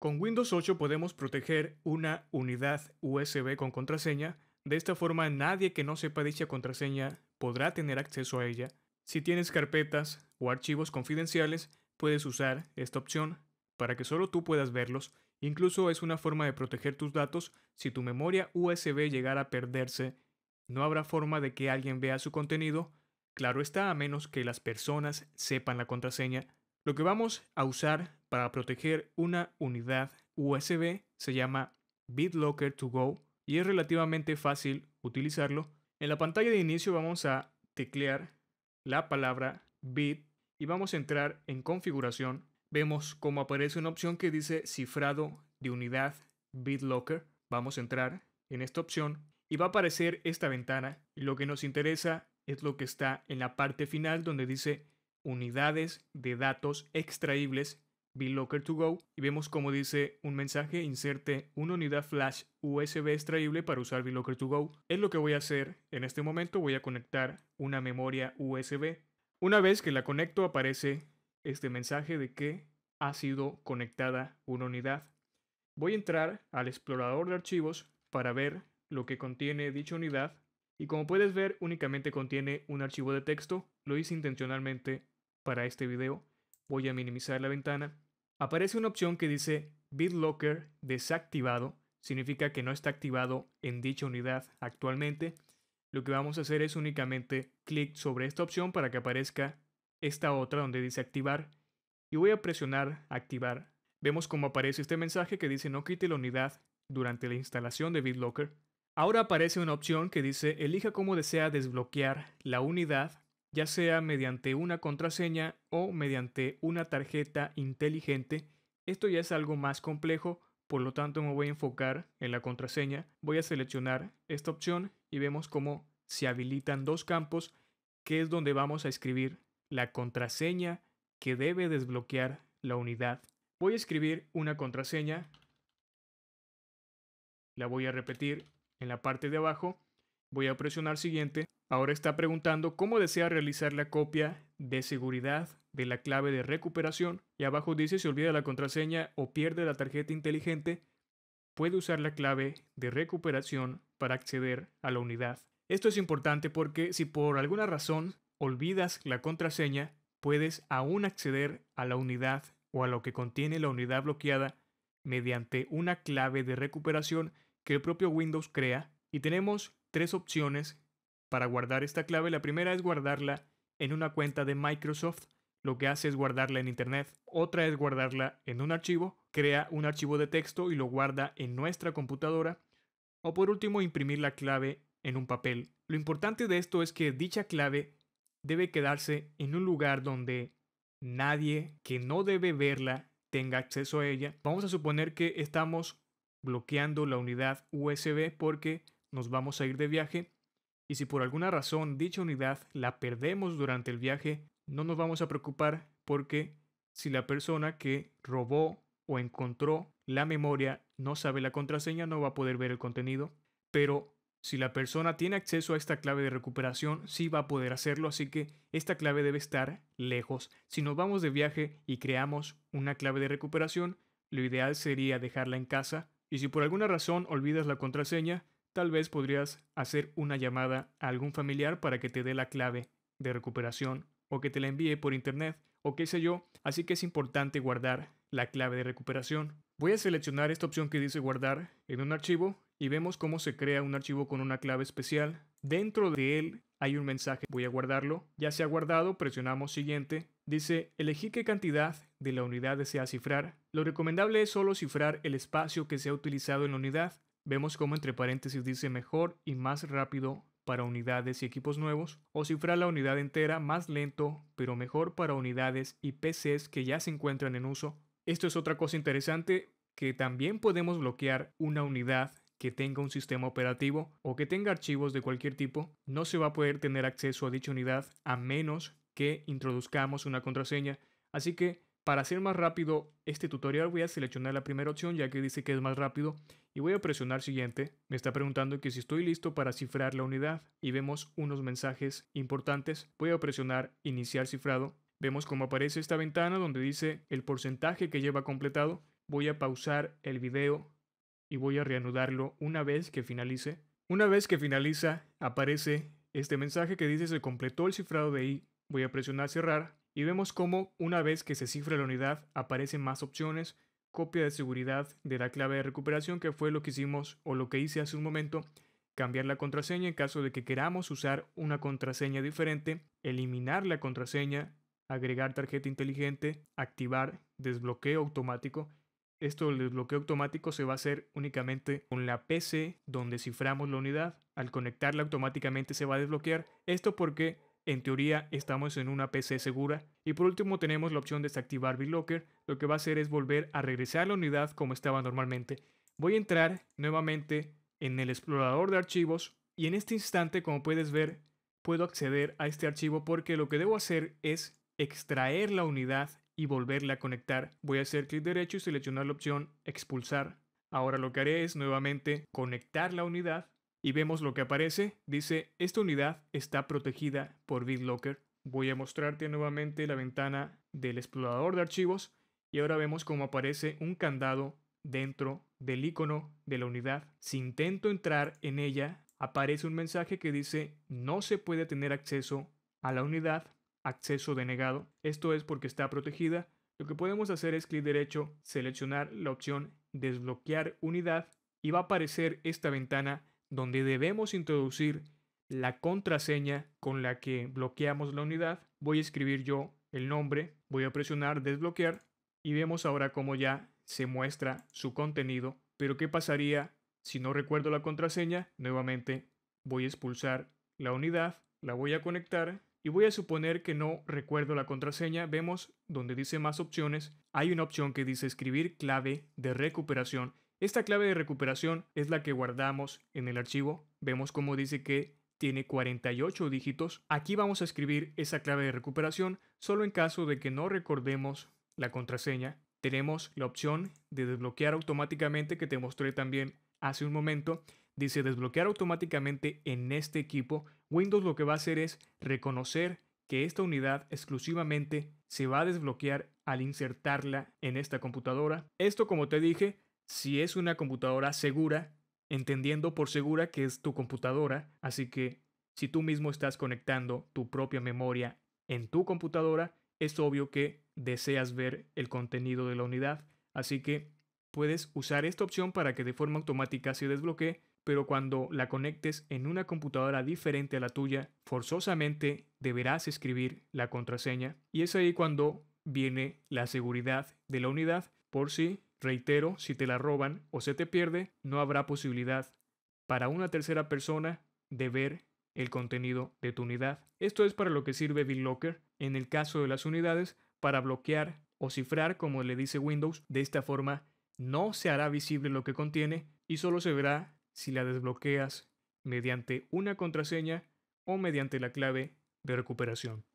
Con Windows 8 podemos proteger una unidad USB con contraseña. De esta forma nadie que no sepa dicha contraseña podrá tener acceso a ella. Si tienes carpetas o archivos confidenciales, puedes usar esta opción para que solo tú puedas verlos. Incluso es una forma de proteger tus datos si tu memoria USB llegara a perderse. No habrá forma de que alguien vea su contenido, claro está, a menos que las personas sepan la contraseña. Lo que vamos a usar para proteger una unidad USB se llama BitLocker to Go y es relativamente fácil utilizarlo. En la pantalla de inicio vamos a teclear la palabra bit y vamos a entrar en configuración. Vemos cómo aparece una opción que dice cifrado de unidad BitLocker. Vamos a entrar en esta opción y va a aparecer esta ventana. lo que nos interesa es lo que está en la parte final donde dice unidades de datos extraíbles BitLocker to Go y vemos como dice un mensaje inserte una unidad flash USB extraíble para usar BitLocker to Go. Es lo que voy a hacer en este momento, voy a conectar una memoria USB. Una vez que la conecto aparece este mensaje de que ha sido conectada una unidad. Voy a entrar al explorador de archivos para ver lo que contiene dicha unidad y como puedes ver únicamente contiene un archivo de texto, lo hice intencionalmente para este video voy a minimizar la ventana, aparece una opción que dice BitLocker desactivado, significa que no está activado en dicha unidad actualmente. Lo que vamos a hacer es únicamente clic sobre esta opción para que aparezca esta otra donde dice activar y voy a presionar activar. Vemos cómo aparece este mensaje que dice no quite la unidad durante la instalación de BitLocker. Ahora aparece una opción que dice elija cómo desea desbloquear la unidad ya sea mediante una contraseña o mediante una tarjeta inteligente. Esto ya es algo más complejo, por lo tanto me voy a enfocar en la contraseña. Voy a seleccionar esta opción y vemos cómo se habilitan dos campos, que es donde vamos a escribir la contraseña que debe desbloquear la unidad. Voy a escribir una contraseña, la voy a repetir en la parte de abajo Voy a presionar siguiente. Ahora está preguntando cómo desea realizar la copia de seguridad de la clave de recuperación y abajo dice si olvida la contraseña o pierde la tarjeta inteligente, puede usar la clave de recuperación para acceder a la unidad. Esto es importante porque si por alguna razón olvidas la contraseña, puedes aún acceder a la unidad o a lo que contiene la unidad bloqueada mediante una clave de recuperación que el propio Windows crea. Y tenemos tres opciones para guardar esta clave. La primera es guardarla en una cuenta de Microsoft. Lo que hace es guardarla en Internet. Otra es guardarla en un archivo. Crea un archivo de texto y lo guarda en nuestra computadora. O por último, imprimir la clave en un papel. Lo importante de esto es que dicha clave debe quedarse en un lugar donde nadie que no debe verla tenga acceso a ella. Vamos a suponer que estamos bloqueando la unidad USB porque nos vamos a ir de viaje y si por alguna razón dicha unidad la perdemos durante el viaje, no nos vamos a preocupar porque si la persona que robó o encontró la memoria no sabe la contraseña, no va a poder ver el contenido, pero si la persona tiene acceso a esta clave de recuperación, sí va a poder hacerlo, así que esta clave debe estar lejos. Si nos vamos de viaje y creamos una clave de recuperación, lo ideal sería dejarla en casa y si por alguna razón olvidas la contraseña, Tal vez podrías hacer una llamada a algún familiar para que te dé la clave de recuperación o que te la envíe por internet o qué sé yo, así que es importante guardar la clave de recuperación. Voy a seleccionar esta opción que dice guardar en un archivo y vemos cómo se crea un archivo con una clave especial. Dentro de él hay un mensaje, voy a guardarlo. Ya se ha guardado, presionamos siguiente. Dice, elegir qué cantidad de la unidad desea cifrar. Lo recomendable es solo cifrar el espacio que se ha utilizado en la unidad. Vemos cómo entre paréntesis dice mejor y más rápido para unidades y equipos nuevos, o cifrar la unidad entera más lento, pero mejor para unidades y PCs que ya se encuentran en uso. Esto es otra cosa interesante, que también podemos bloquear una unidad que tenga un sistema operativo o que tenga archivos de cualquier tipo, no se va a poder tener acceso a dicha unidad a menos que introduzcamos una contraseña. Así que para hacer más rápido este tutorial voy a seleccionar la primera opción ya que dice que es más rápido y voy a presionar siguiente. Me está preguntando que si estoy listo para cifrar la unidad y vemos unos mensajes importantes. Voy a presionar iniciar cifrado. Vemos cómo aparece esta ventana donde dice el porcentaje que lleva completado. Voy a pausar el video y voy a reanudarlo una vez que finalice. Una vez que finaliza aparece este mensaje que dice se completó el cifrado de I. Voy a presionar cerrar y vemos cómo una vez que se cifra la unidad aparecen más opciones, copia de seguridad de la clave de recuperación que fue lo que hicimos o lo que hice hace un momento, cambiar la contraseña en caso de que queramos usar una contraseña diferente, eliminar la contraseña, agregar tarjeta inteligente, activar desbloqueo automático. Esto el desbloqueo automático se va a hacer únicamente con la PC donde ciframos la unidad. Al conectarla automáticamente se va a desbloquear. Esto porque en teoría estamos en una PC segura. Y por último tenemos la opción de desactivar BitLocker, lo que va a hacer es volver a regresar a la unidad como estaba normalmente. Voy a entrar nuevamente en el explorador de archivos y en este instante como puedes ver puedo acceder a este archivo porque lo que debo hacer es extraer la unidad y volverla a conectar. Voy a hacer clic derecho y seleccionar la opción expulsar. Ahora lo que haré es nuevamente conectar la unidad y vemos lo que aparece. Dice, esta unidad está protegida por BitLocker. Voy a mostrarte nuevamente la ventana del explorador de archivos y ahora vemos cómo aparece un candado dentro del icono de la unidad. Si intento entrar en ella, aparece un mensaje que dice no se puede tener acceso a la unidad, acceso denegado. Esto es porque está protegida. Lo que podemos hacer es clic derecho, seleccionar la opción desbloquear unidad y va a aparecer esta ventana donde debemos introducir la contraseña con la que bloqueamos la unidad. Voy a escribir yo el nombre, voy a presionar desbloquear y vemos ahora cómo ya se muestra su contenido. Pero ¿qué pasaría si no recuerdo la contraseña? Nuevamente voy a expulsar la unidad, la voy a conectar y voy a suponer que no recuerdo la contraseña. Vemos donde dice más opciones, hay una opción que dice escribir clave de recuperación esta clave de recuperación es la que guardamos en el archivo. Vemos como dice que tiene 48 dígitos. Aquí vamos a escribir esa clave de recuperación solo en caso de que no recordemos la contraseña. Tenemos la opción de desbloquear automáticamente que te mostré también hace un momento. Dice desbloquear automáticamente en este equipo. Windows lo que va a hacer es reconocer que esta unidad exclusivamente se va a desbloquear al insertarla en esta computadora. Esto como te dije si es una computadora segura, entendiendo por segura que es tu computadora, así que si tú mismo estás conectando tu propia memoria en tu computadora, es obvio que deseas ver el contenido de la unidad, así que puedes usar esta opción para que de forma automática se desbloquee, pero cuando la conectes en una computadora diferente a la tuya, forzosamente deberás escribir la contraseña y es ahí cuando viene la seguridad de la unidad por si Reitero, si te la roban o se te pierde, no habrá posibilidad para una tercera persona de ver el contenido de tu unidad. Esto es para lo que sirve BitLocker en el caso de las unidades para bloquear o cifrar, como le dice Windows. De esta forma, no se hará visible lo que contiene y solo se verá si la desbloqueas mediante una contraseña o mediante la clave de recuperación.